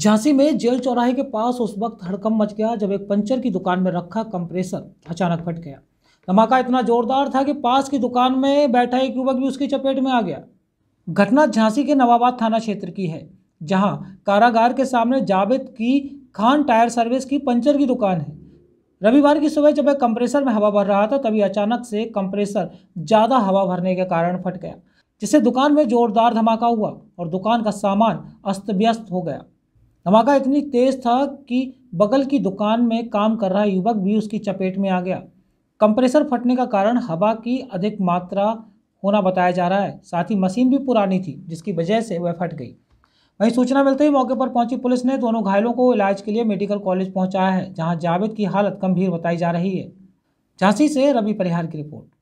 झांसी में जेल चौराहे के पास उस वक्त हड़कम मच गया जब एक पंचर की दुकान में रखा कंप्रेसर अचानक फट गया धमाका इतना जोरदार था कि पास की दुकान में बैठा एक युवक भी उसकी चपेट में आ गया घटना झांसी के नवाबाद थाना क्षेत्र की है जहां कारागार के सामने जावेद की खान टायर सर्विस की पंचर की दुकान है रविवार की सुबह जब एक कंप्रेसर में हवा भर रहा था तभी अचानक से कंप्रेसर ज़्यादा हवा भरने के कारण फट गया जिससे दुकान में जोरदार धमाका हुआ और दुकान का सामान अस्त व्यस्त हो गया धमाका इतनी तेज था कि बगल की दुकान में काम कर रहा युवक भी उसकी चपेट में आ गया कंप्रेसर फटने का कारण हवा की अधिक मात्रा होना बताया जा रहा है साथ ही मशीन भी पुरानी थी जिसकी वजह से वह फट गई वहीं सूचना मिलते ही मौके पर पहुंची पुलिस ने दोनों घायलों को इलाज के लिए मेडिकल कॉलेज पहुंचाया है जहां जावेद की हालत गंभीर बताई जा रही है झांसी से रवि परिहार की रिपोर्ट